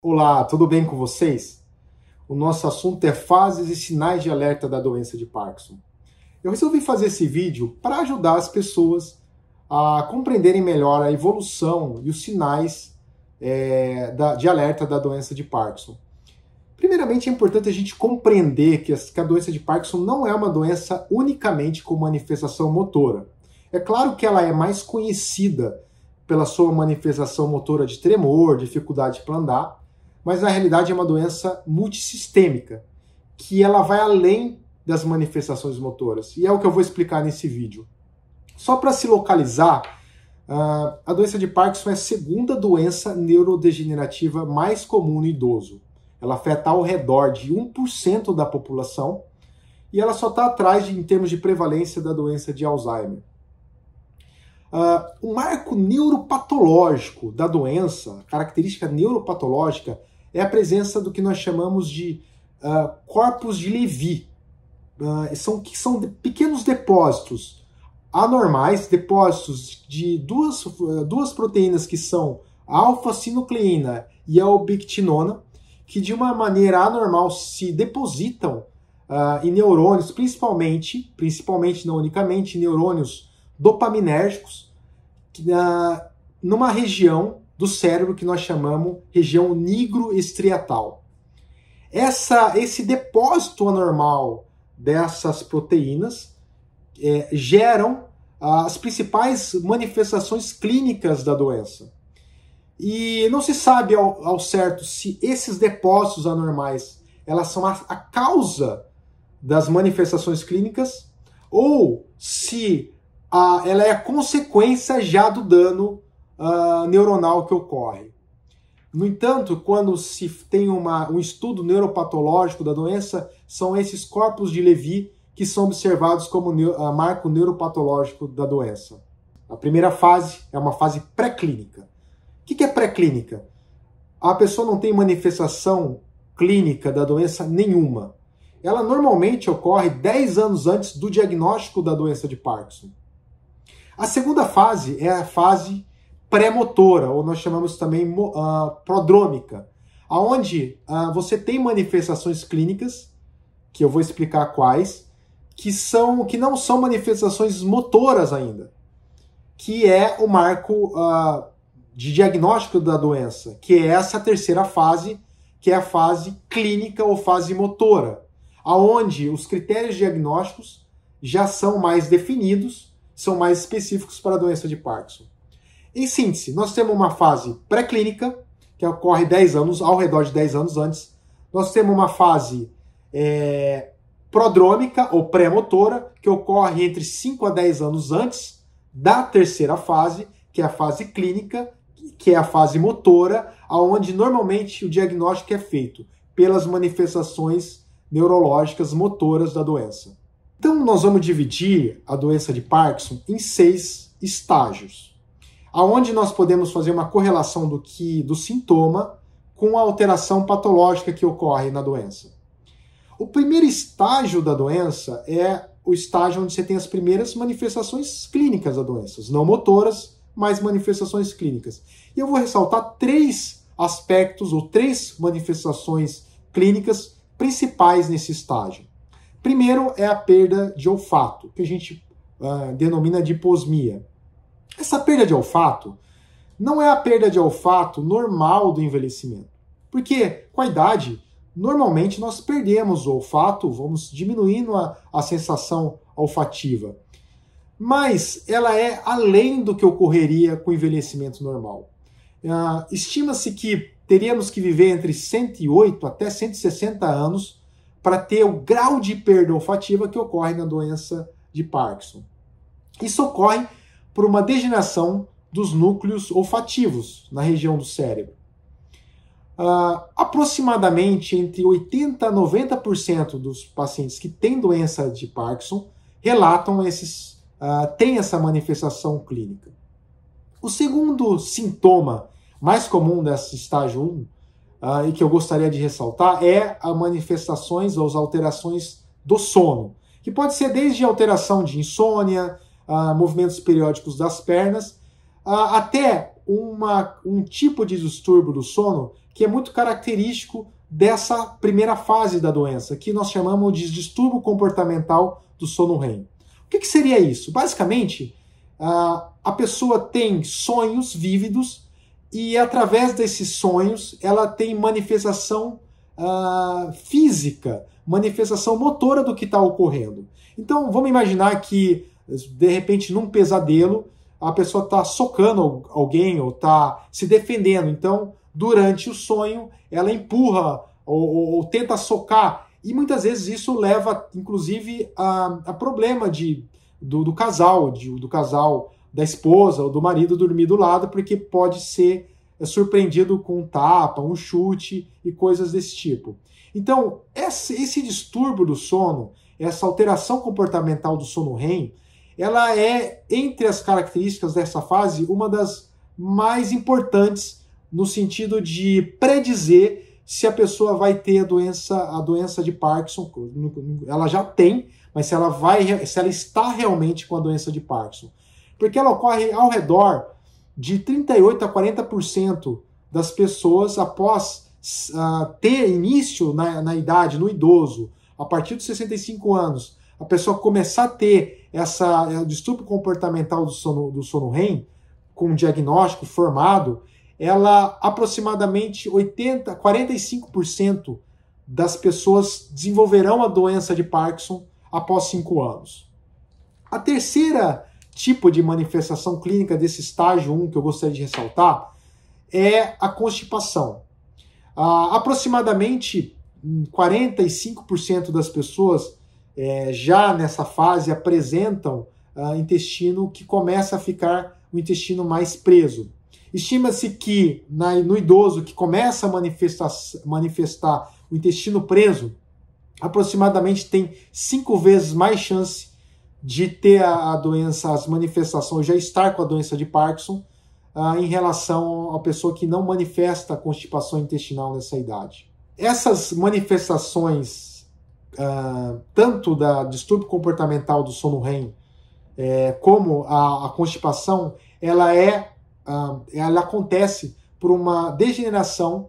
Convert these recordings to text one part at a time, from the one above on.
Olá, tudo bem com vocês? O nosso assunto é fases e sinais de alerta da doença de Parkinson. Eu resolvi fazer esse vídeo para ajudar as pessoas a compreenderem melhor a evolução e os sinais é, da, de alerta da doença de Parkinson. Primeiramente, é importante a gente compreender que, que a doença de Parkinson não é uma doença unicamente com manifestação motora. É claro que ela é mais conhecida pela sua manifestação motora de tremor, dificuldade para andar, mas na realidade é uma doença multissistêmica, que ela vai além das manifestações motoras. E é o que eu vou explicar nesse vídeo. Só para se localizar, ah, a doença de Parkinson é a segunda doença neurodegenerativa mais comum no idoso. Ela afeta ao redor de 1% da população e ela só está atrás de, em termos de prevalência da doença de Alzheimer. Uh, o marco neuropatológico da doença, característica neuropatológica, é a presença do que nós chamamos de uh, corpos de Levi, uh, são, que são de, pequenos depósitos anormais, depósitos de duas, duas proteínas que são a alfa-sinucleína e a obictinona, que de uma maneira anormal se depositam uh, em neurônios, principalmente, principalmente não unicamente, neurônios dopaminérgicos na, numa região do cérebro que nós chamamos região nigroestriatal. Essa, esse depósito anormal dessas proteínas é, geram as principais manifestações clínicas da doença. E não se sabe ao, ao certo se esses depósitos anormais elas são a, a causa das manifestações clínicas ou se a, ela é a consequência já do dano uh, neuronal que ocorre. No entanto, quando se tem uma, um estudo neuropatológico da doença, são esses corpos de Levi que são observados como neu, uh, marco neuropatológico da doença. A primeira fase é uma fase pré-clínica. O que, que é pré-clínica? A pessoa não tem manifestação clínica da doença nenhuma. Ela normalmente ocorre 10 anos antes do diagnóstico da doença de Parkinson. A segunda fase é a fase pré-motora, ou nós chamamos também uh, prodrômica, aonde uh, você tem manifestações clínicas, que eu vou explicar quais, que são que não são manifestações motoras ainda, que é o marco uh, de diagnóstico da doença, que é essa terceira fase, que é a fase clínica ou fase motora, aonde os critérios diagnósticos já são mais definidos são mais específicos para a doença de Parkinson. Em síntese, nós temos uma fase pré-clínica, que ocorre 10 anos, ao redor de 10 anos antes. Nós temos uma fase é, prodrômica ou pré-motora, que ocorre entre 5 a 10 anos antes da terceira fase, que é a fase clínica, que é a fase motora, aonde normalmente o diagnóstico é feito pelas manifestações neurológicas motoras da doença. Então, nós vamos dividir a doença de Parkinson em seis estágios, aonde nós podemos fazer uma correlação do que do sintoma com a alteração patológica que ocorre na doença. O primeiro estágio da doença é o estágio onde você tem as primeiras manifestações clínicas da doença, não motoras, mas manifestações clínicas. E eu vou ressaltar três aspectos ou três manifestações clínicas principais nesse estágio. Primeiro é a perda de olfato, que a gente uh, denomina de posmia. Essa perda de olfato não é a perda de olfato normal do envelhecimento, porque com a idade, normalmente nós perdemos o olfato, vamos diminuindo a, a sensação olfativa. Mas ela é além do que ocorreria com o envelhecimento normal. Uh, Estima-se que teríamos que viver entre 108 até 160 anos para ter o grau de perda olfativa que ocorre na doença de Parkinson. Isso ocorre por uma degeneração dos núcleos olfativos na região do cérebro. Uh, aproximadamente entre 80% a 90% dos pacientes que têm doença de Parkinson relatam esses, uh, têm essa manifestação clínica. O segundo sintoma mais comum desse estágio 1 e que eu gostaria de ressaltar é as manifestações ou as alterações do sono, que pode ser desde alteração de insônia, ah, movimentos periódicos das pernas, ah, até uma, um tipo de distúrbio do sono que é muito característico dessa primeira fase da doença, que nós chamamos de distúrbio comportamental do sono REM. O que, que seria isso? Basicamente, ah, a pessoa tem sonhos vívidos e através desses sonhos ela tem manifestação uh, física, manifestação motora do que está ocorrendo. Então vamos imaginar que de repente num pesadelo a pessoa está socando alguém ou está se defendendo. Então durante o sonho ela empurra ou, ou, ou tenta socar e muitas vezes isso leva inclusive a, a problema de, do, do casal, de, do casal da esposa ou do marido dormir do lado, porque pode ser é, surpreendido com um tapa, um chute e coisas desse tipo. Então, esse distúrbio do sono, essa alteração comportamental do sono REM, ela é, entre as características dessa fase, uma das mais importantes no sentido de predizer se a pessoa vai ter a doença, a doença de Parkinson, ela já tem, mas se ela vai, se ela está realmente com a doença de Parkinson. Porque ela ocorre ao redor de 38 a 40% das pessoas após uh, ter início na, na idade, no idoso, a partir dos 65 anos, a pessoa começar a ter essa é, distúrbio comportamental do sono, do sono REM, com um diagnóstico formado, ela aproximadamente 80, 45% das pessoas desenvolverão a doença de Parkinson após 5 anos. A terceira tipo de manifestação clínica desse estágio 1 que eu gostaria de ressaltar é a constipação. Ah, aproximadamente 45% das pessoas é, já nessa fase apresentam ah, intestino que começa a ficar o intestino mais preso. Estima-se que na, no idoso que começa a manifestar, manifestar o intestino preso, aproximadamente tem cinco vezes mais chance de ter a, doença, as manifestações, já estar com a doença de Parkinson, ah, em relação à pessoa que não manifesta constipação intestinal nessa idade. Essas manifestações, ah, tanto da distúrbio comportamental do sono REM, é, como a, a, constipação, ela é, ah, ela acontece por uma degeneração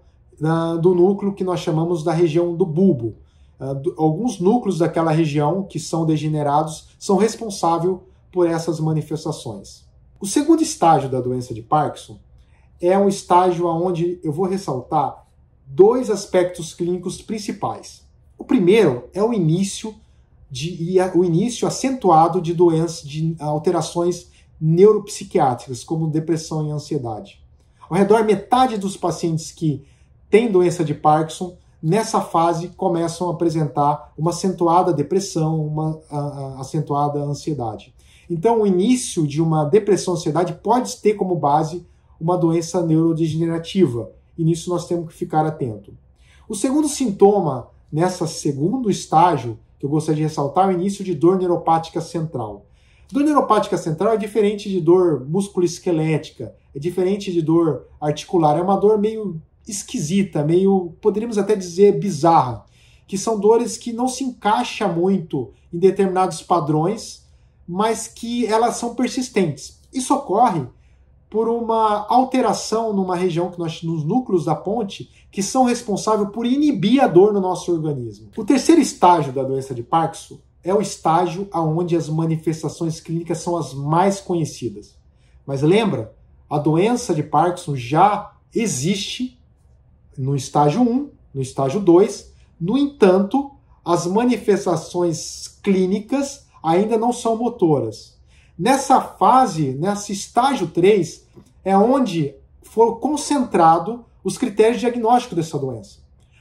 do núcleo que nós chamamos da região do bulbo. Ah, alguns núcleos daquela região que são degenerados são responsáveis por essas manifestações. O segundo estágio da doença de Parkinson é um estágio onde eu vou ressaltar dois aspectos clínicos principais. O primeiro é o início de, o início acentuado de doenças de alterações neuropsiquiátricas, como depressão e ansiedade. Ao redor metade dos pacientes que têm doença de Parkinson nessa fase começam a apresentar uma acentuada depressão, uma a, a, acentuada ansiedade. Então, o início de uma depressão ansiedade pode ter como base uma doença neurodegenerativa, e nisso nós temos que ficar atento. O segundo sintoma nessa segundo estágio que eu gostaria de ressaltar é o início de dor neuropática central. Dor neuropática central é diferente de dor musculoesquelética, é diferente de dor articular, é uma dor meio esquisita, meio, poderíamos até dizer, bizarra, que são dores que não se encaixa muito em determinados padrões, mas que elas são persistentes. Isso ocorre por uma alteração numa região que nós nos núcleos da ponte que são responsáveis por inibir a dor no nosso organismo. O terceiro estágio da doença de Parkinson é o estágio aonde as manifestações clínicas são as mais conhecidas. Mas lembra, a doença de Parkinson já existe no estágio 1, no estágio 2. No entanto, as manifestações clínicas ainda não são motoras. Nessa fase, nesse estágio 3, é onde foram concentrados os critérios de diagnóstico dessa doença.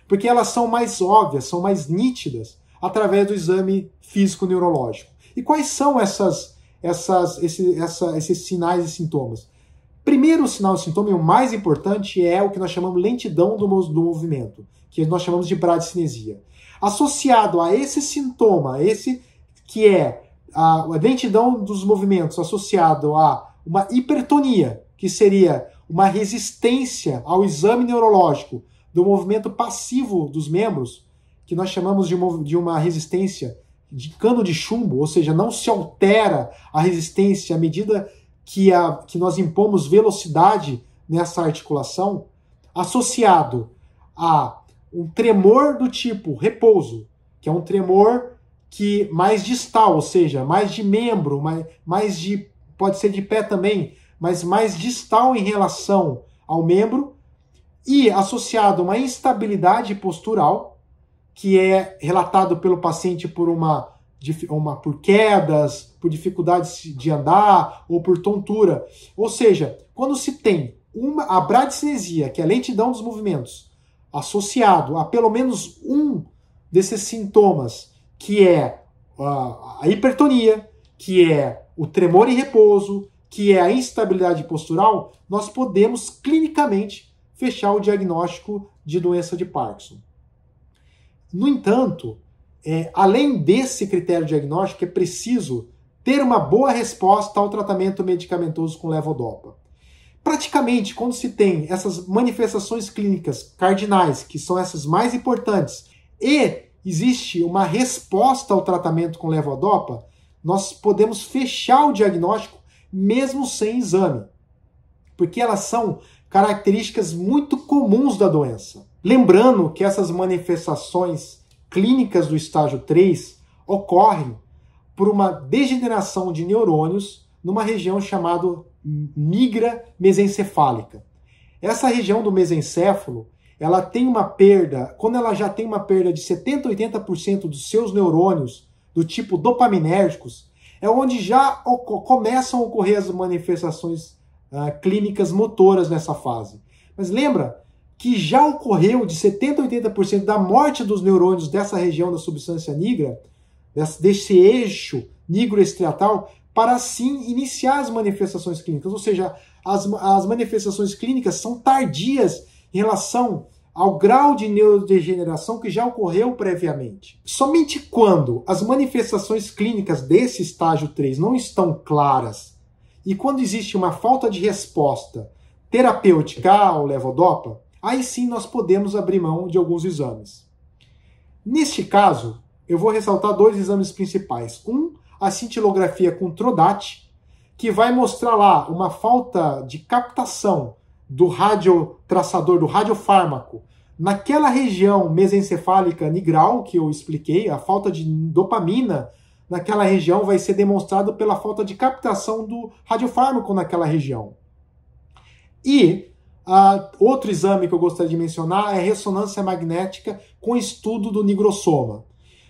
Porque elas são mais óbvias, são mais nítidas através do exame físico-neurológico. E quais são essas, essas, esse, essa, esses sinais e sintomas? Primeiro sinal e sintoma, e o mais importante, é o que nós chamamos lentidão do, do movimento, que nós chamamos de bradicinesia. Associado a esse sintoma, esse que é a, a lentidão dos movimentos, associado a uma hipertonia, que seria uma resistência ao exame neurológico do movimento passivo dos membros, que nós chamamos de, uma, de uma resistência de cano de chumbo, ou seja, não se altera a resistência à medida que, a, que nós impomos velocidade nessa articulação, associado a um tremor do tipo repouso, que é um tremor que mais distal, ou seja, mais de membro, mais, mais de pode ser de pé também, mas mais distal em relação ao membro, e associado a uma instabilidade postural, que é relatado pelo paciente por uma uma por quedas, por dificuldades de andar ou por tontura. Ou seja, quando se tem uma, a bradicinesia, que é a lentidão dos movimentos, associado a pelo menos um desses sintomas, que é a, a hipertonia, que é o tremor em repouso, que é a instabilidade postural, nós podemos clinicamente fechar o diagnóstico de doença de Parkinson. No entanto, é, além desse critério diagnóstico, é preciso ter uma boa resposta ao tratamento medicamentoso com levodopa. Praticamente, quando se tem essas manifestações clínicas cardinais, que são essas mais importantes, e existe uma resposta ao tratamento com levodopa, nós podemos fechar o diagnóstico mesmo sem exame, porque elas são características muito comuns da doença. Lembrando que essas manifestações clínicas do estágio 3 ocorrem por uma degeneração de neurônios numa região chamada migra mesencefálica. Essa região do mesencéfalo, ela tem uma perda, quando ela já tem uma perda de 70 80% dos seus neurônios do tipo dopaminérgicos, é onde já começam a ocorrer as manifestações ah, clínicas motoras nessa fase. Mas lembra que já ocorreu de 70% a 80% da morte dos neurônios dessa região da substância nigra, desse eixo nigroestriatal, para assim iniciar as manifestações clínicas. Ou seja, as, as manifestações clínicas são tardias em relação ao grau de neurodegeneração que já ocorreu previamente. Somente quando as manifestações clínicas desse estágio 3 não estão claras e quando existe uma falta de resposta terapêutica ao levodopa, aí sim nós podemos abrir mão de alguns exames. Neste caso, eu vou ressaltar dois exames principais. Um, a cintilografia com Trodat, que vai mostrar lá uma falta de captação do radiotraçador, do radiofármaco, naquela região mesencefálica nigral que eu expliquei, a falta de dopamina naquela região vai ser demonstrado pela falta de captação do radiofármaco naquela região. E Uh, outro exame que eu gostaria de mencionar é ressonância magnética com estudo do nigrossoma.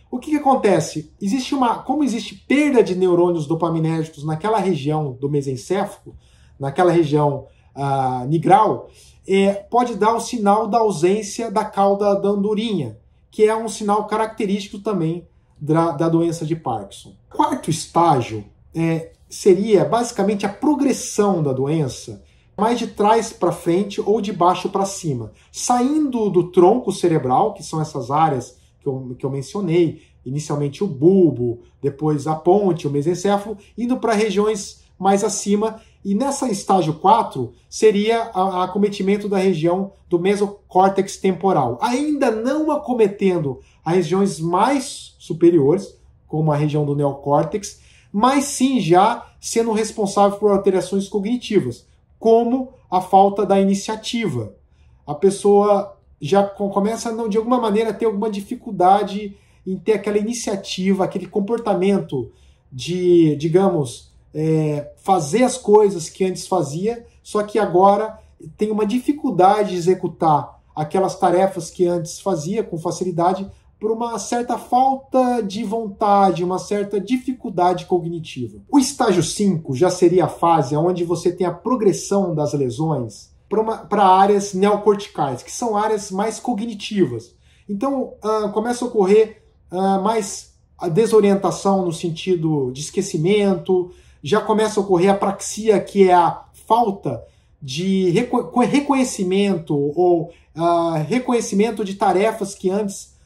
O que, que, acontece? Existe uma, como existe perda de neurônios dopaminérgicos naquela região do mesencéfalo, naquela região uh, nigral, é, pode dar o um sinal da ausência da cauda da andorinha, que é um sinal característico também da, da doença de Parkinson. Quarto estágio é, seria basicamente a progressão da doença mais de trás para frente ou de baixo para cima, saindo do tronco cerebral, que são essas áreas que eu, que eu mencionei, inicialmente o bulbo, depois a ponte, o mesencéfalo, indo para regiões mais acima, e nessa estágio 4 seria o acometimento da região do mesocórtex temporal, ainda não acometendo as regiões mais superiores, como a região do neocórtex, mas sim já sendo responsável por alterações cognitivas, como a falta da iniciativa. A pessoa já começa, de alguma maneira, a ter alguma dificuldade em ter aquela iniciativa, aquele comportamento de, digamos, é, fazer as coisas que antes fazia, só que agora tem uma dificuldade de executar aquelas tarefas que antes fazia com facilidade, por uma certa falta de vontade, uma certa dificuldade cognitiva. O estágio 5 já seria a fase onde você tem a progressão das lesões para áreas neocorticais, que são áreas mais cognitivas. Então uh, começa a ocorrer uh, mais a desorientação no sentido de esquecimento, já começa a ocorrer a praxia, que é a falta de reco reconhecimento ou uh, reconhecimento de tarefas que antes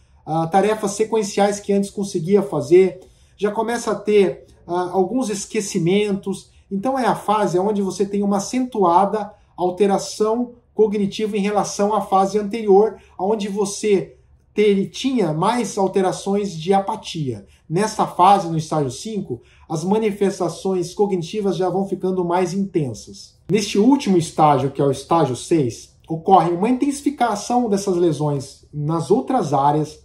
tarefas sequenciais que antes conseguia fazer, já começa a ter ah, alguns esquecimentos. Então é a fase onde você tem uma acentuada alteração cognitiva em relação à fase anterior, onde você ter, tinha mais alterações de apatia. Nessa fase, no estágio 5, as manifestações cognitivas já vão ficando mais intensas. Neste último estágio, que é o estágio 6, ocorre uma intensificação dessas lesões nas outras áreas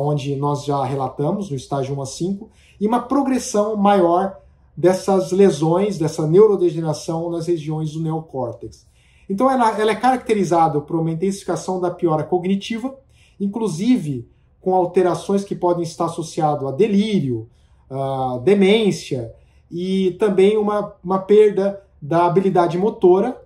onde nós já relatamos, no estágio 1 a 5, e uma progressão maior dessas lesões, dessa neurodegeneração nas regiões do neocórtex. Então, ela, ela é caracterizada por uma intensificação da piora cognitiva, inclusive com alterações que podem estar associadas a delírio, a demência e também uma, uma perda da habilidade motora,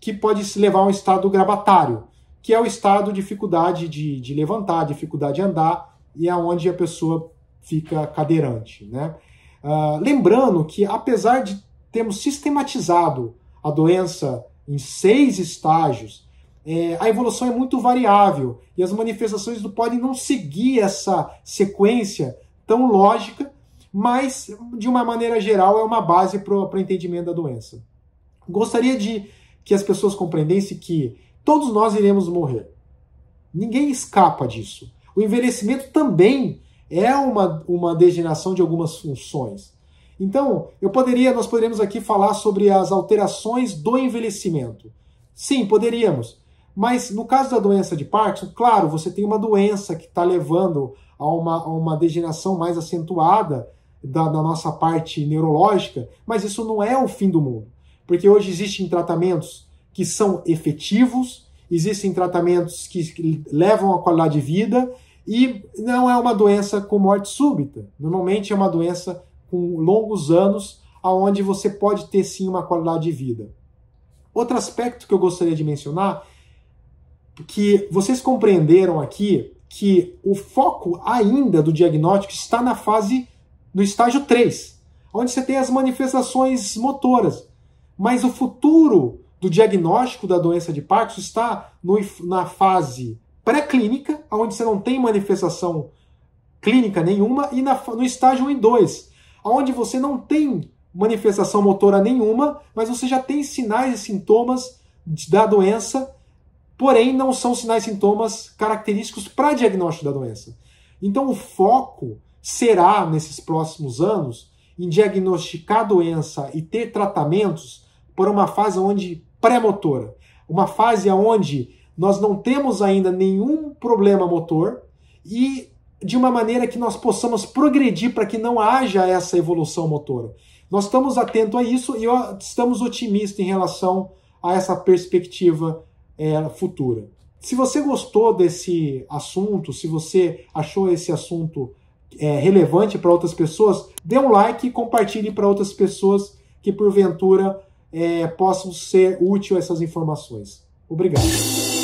que pode se levar a um estado gravatário, que é o estado de dificuldade de, de levantar, dificuldade de andar, e é onde a pessoa fica cadeirante. Né? Uh, lembrando que, apesar de termos sistematizado a doença em seis estágios, é, a evolução é muito variável e as manifestações do podem não seguir essa sequência tão lógica, mas, de uma maneira geral, é uma base para o entendimento da doença. Gostaria de que as pessoas compreendessem que Todos nós iremos morrer. Ninguém escapa disso. O envelhecimento também é uma, uma degeneração de algumas funções. Então, eu poderia, nós poderíamos aqui falar sobre as alterações do envelhecimento. Sim, poderíamos. Mas no caso da doença de Parkinson, claro, você tem uma doença que está levando a uma, a uma degeneração mais acentuada da, da, nossa parte neurológica, mas isso não é o fim do mundo. Porque hoje existem tratamentos que são efetivos, existem tratamentos que levam à qualidade de vida e não é uma doença com morte súbita. Normalmente é uma doença com longos anos, aonde você pode ter sim uma qualidade de vida. Outro aspecto que eu gostaria de mencionar, que vocês compreenderam aqui que o foco ainda do diagnóstico está na fase no estágio 3, onde você tem as manifestações motoras. Mas o futuro do diagnóstico da doença de Parkinson está no, na fase pré-clínica, onde você não tem manifestação clínica nenhuma, e na, no estágio 1 e 2, onde você não tem manifestação motora nenhuma, mas você já tem sinais e sintomas da doença, porém não são sinais e sintomas característicos para diagnóstico da doença. Então o foco será, nesses próximos anos, em diagnosticar a doença e ter tratamentos por uma fase onde pré-motora, uma fase onde nós não temos ainda nenhum problema motor e de uma maneira que nós possamos progredir para que não haja essa evolução motora. Nós estamos atentos a isso e estamos otimistas em relação a essa perspectiva é, futura. Se você gostou desse assunto, se você achou esse assunto é, relevante para outras pessoas, dê um like e compartilhe para outras pessoas que porventura é, possam ser úteis essas informações. Obrigado.